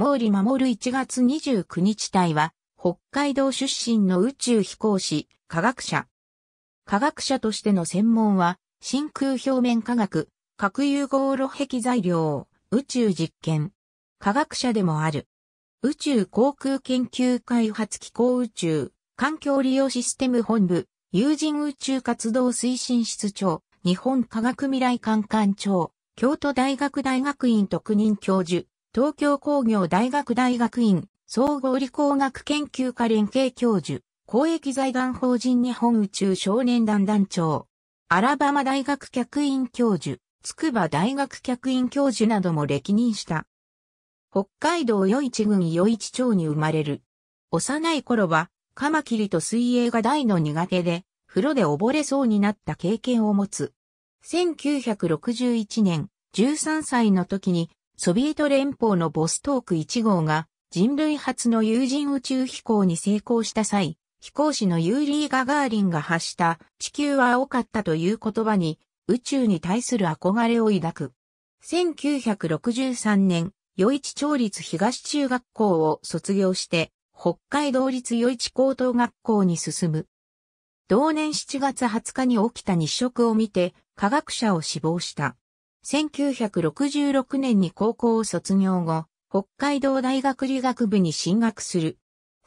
毛利守1月29日隊は、北海道出身の宇宙飛行士、科学者。科学者としての専門は、真空表面科学、核融合炉壁材料、宇宙実験。科学者でもある。宇宙航空研究開発機構宇宙、環境利用システム本部、有人宇宙活動推進室長、日本科学未来館館長、京都大学大学院特任教授、東京工業大学大学院総合理工学研究科連携教授、公益財団法人日本宇宙少年団団長、アラバマ大学客員教授、筑波大学客員教授なども歴任した。北海道余市郡余市町に生まれる。幼い頃は、カマキリと水泳が大の苦手で、風呂で溺れそうになった経験を持つ。1961年、13歳の時にソビエト連邦のボストーク1号が人類初の有人宇宙飛行に成功した際、飛行士のユーリー・ガガーリンが発した地球は青かったという言葉に宇宙に対する憧れを抱く。1963年、余市町立東中学校を卒業して、北海道立余市高等学校に進む。同年7月20日に起きた日食を見て、科学者を死亡した。1966年に高校を卒業後、北海道大学理学部に進学する。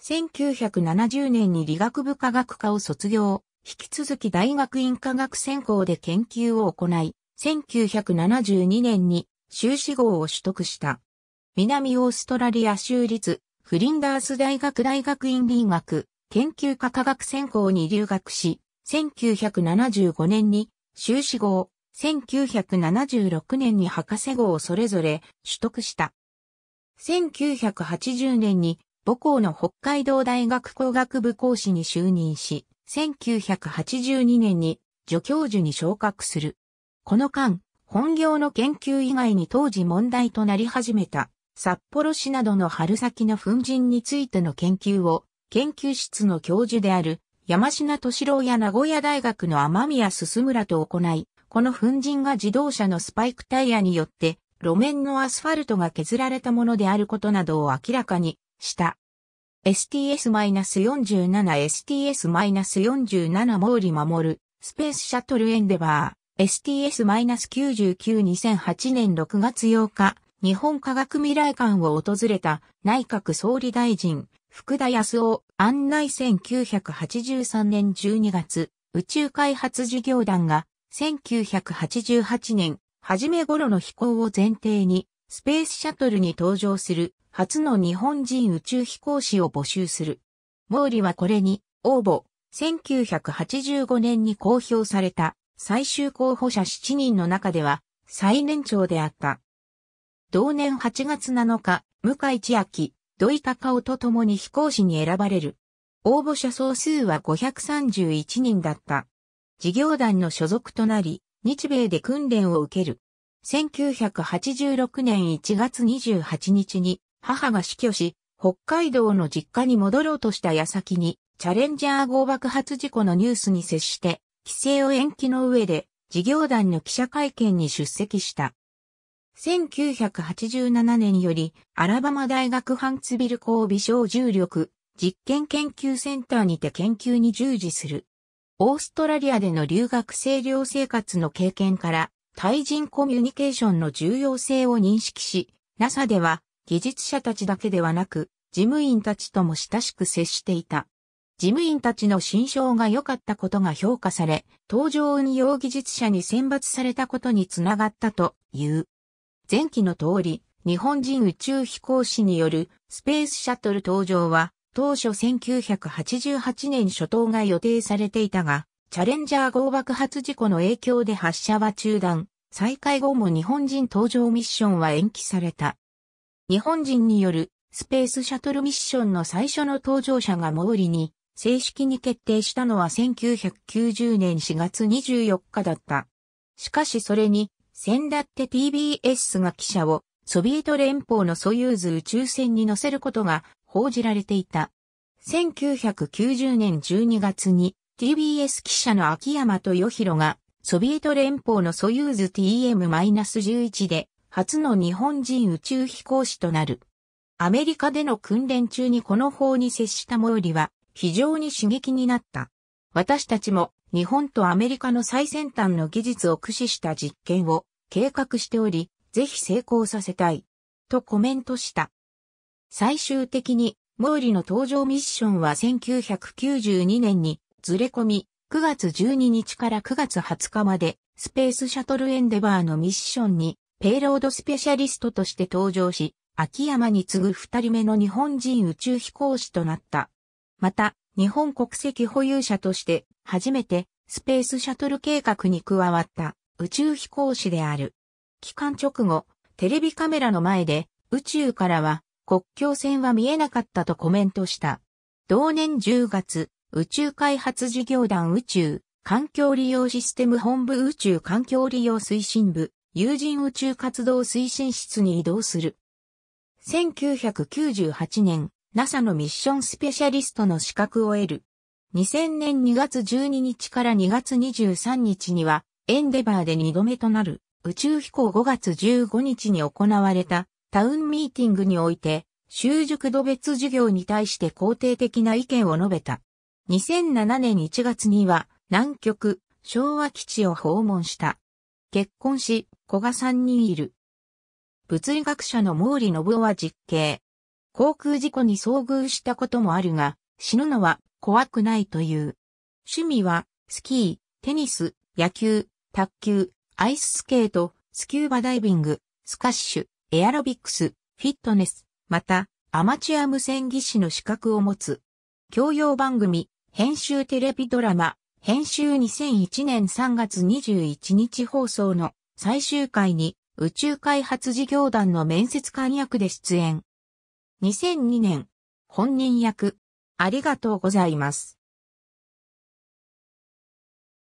1970年に理学部科学科を卒業、引き続き大学院科学専攻で研究を行い、1972年に修士号を取得した。南オーストラリア州立フリンダース大学大学院理学研究科科学専攻に留学し、1975年に修士号1976年に博士号をそれぞれ取得した。1980年に母校の北海道大学工学部講師に就任し、1982年に助教授に昇格する。この間、本業の研究以外に当時問題となり始めた、札幌市などの春先の粉塵についての研究を、研究室の教授である山品敏郎や名古屋大学の天宮進村と行い、この粉塵が自動車のスパイクタイヤによって路面のアスファルトが削られたものであることなどを明らかにした。STS-47、STS-47 毛利守、るスペースシャトルエンデバー、STS-99-2008 年6月8日、日本科学未来館を訪れた内閣総理大臣、福田康夫案内1983年12月、宇宙開発事業団が1988年、初め頃の飛行を前提に、スペースシャトルに搭乗する初の日本人宇宙飛行士を募集する。毛利はこれに応募、1985年に公表された最終候補者7人の中では最年長であった。同年8月7日、向井千秋、土井隆夫と共に飛行士に選ばれる。応募者総数は531人だった。事業団の所属となり、日米で訓練を受ける。1986年1月28日に母が死去し、北海道の実家に戻ろうとした矢先に、チャレンジャー号爆発事故のニュースに接して、規制を延期の上で、事業団の記者会見に出席した。1987年より、アラバマ大学ハンツビル工微小重力実験研究センターにて研究に従事する。オーストラリアでの留学生寮生活の経験から、対人コミュニケーションの重要性を認識し、NASA では技術者たちだけではなく、事務員たちとも親しく接していた。事務員たちの心象が良かったことが評価され、登場運用技術者に選抜されたことにつながったという。前期の通り、日本人宇宙飛行士によるスペースシャトル登場は当初1988年初頭が予定されていたが、チャレンジャー号爆発事故の影響で発射は中断、再開後も日本人搭乗ミッションは延期された。日本人によるスペースシャトルミッションの最初の搭乗者が毛利に正式に決定したのは1990年4月24日だった。しかしそれに、先だって TBS が記者をソビエト連邦のソユーズ宇宙船に乗せることが報じられていた。1990年12月に TBS 記者の秋山と与広がソビエト連邦のソユーズ TM-11 で初の日本人宇宙飛行士となる。アメリカでの訓練中にこの法に接した毛利は非常に刺激になった。私たちも日本とアメリカの最先端の技術を駆使した実験を計画しており、ぜひ成功させたい。とコメントした。最終的に、モーリの登場ミッションは1992年にずれ込み、9月12日から9月20日まで、スペースシャトルエンデバーのミッションに、ペイロードスペシャリストとして登場し、秋山に次ぐ二人目の日本人宇宙飛行士となった。また、日本国籍保有者として、初めて、スペースシャトル計画に加わった宇宙飛行士である。期間直後、テレビカメラの前で、宇宙からは国境線は見えなかったとコメントした。同年10月、宇宙開発事業団宇宙、環境利用システム本部宇宙環境利用推進部、有人宇宙活動推進室に移動する。1998年、NASA のミッションスペシャリストの資格を得る。2000年2月12日から2月23日には、エンデバーで2度目となる宇宙飛行5月15日に行われたタウンミーティングにおいて、習熟度別事業に対して肯定的な意見を述べた。2007年1月には、南極、昭和基地を訪問した。結婚し、子が3人いる。物理学者の毛利信夫は実刑。航空事故に遭遇したこともあるが、死ぬのは怖くないという。趣味は、スキー、テニス、野球、卓球、アイススケート、スキューバダイビング、スカッシュ、エアロビックス、フィットネス、また、アマチュア無線技師の資格を持つ。教養番組、編集テレビドラマ、編集2001年3月21日放送の最終回に宇宙開発事業団の面接官役で出演。2002年、本人役、ありがとうございます。